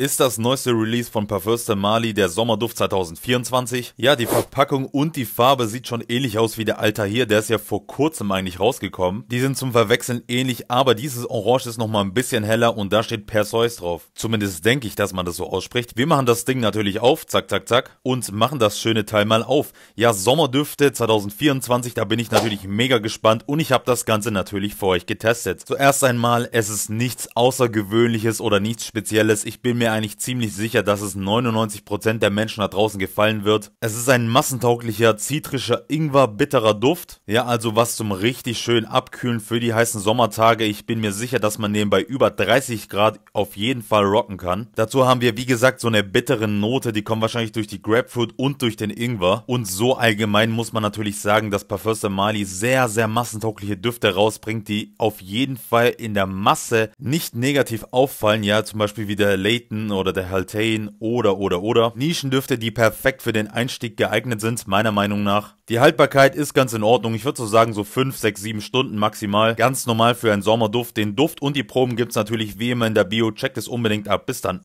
ist das neueste Release von Parfums de Mali, der Sommerduft 2024. Ja, die Verpackung und die Farbe sieht schon ähnlich aus wie der Alter hier, der ist ja vor kurzem eigentlich rausgekommen. Die sind zum Verwechseln ähnlich, aber dieses Orange ist nochmal ein bisschen heller und da steht Perseus drauf. Zumindest denke ich, dass man das so ausspricht. Wir machen das Ding natürlich auf, zack, zack, zack, und machen das schöne Teil mal auf. Ja, Sommerdüfte 2024, da bin ich natürlich mega gespannt und ich habe das Ganze natürlich für euch getestet. Zuerst einmal, es ist nichts Außergewöhnliches oder nichts Spezielles. Ich bin mir eigentlich ziemlich sicher, dass es 99% der Menschen da draußen gefallen wird. Es ist ein massentauglicher, zitrischer, ingwer-bitterer Duft. Ja, also was zum richtig schön abkühlen für die heißen Sommertage. Ich bin mir sicher, dass man den bei über 30 Grad auf jeden Fall rocken kann. Dazu haben wir, wie gesagt, so eine bittere Note, die kommt wahrscheinlich durch die Grapefruit und durch den Ingwer. Und so allgemein muss man natürlich sagen, dass Parfums de Mali sehr, sehr massentaugliche Düfte rausbringt, die auf jeden Fall in der Masse nicht negativ auffallen. Ja, zum Beispiel wie der Leighton Golden oder der Haltane oder oder oder. Nischendüfte, die perfekt für den Einstieg geeignet sind, meiner Meinung nach. Die Haltbarkeit ist ganz in Ordnung. Ich würde so sagen, so 5, 6, 7 Stunden maximal. Ganz normal für einen Sommerduft. Den Duft und die Proben gibt es natürlich wie immer in der Bio. Checkt es unbedingt ab. Bis dann.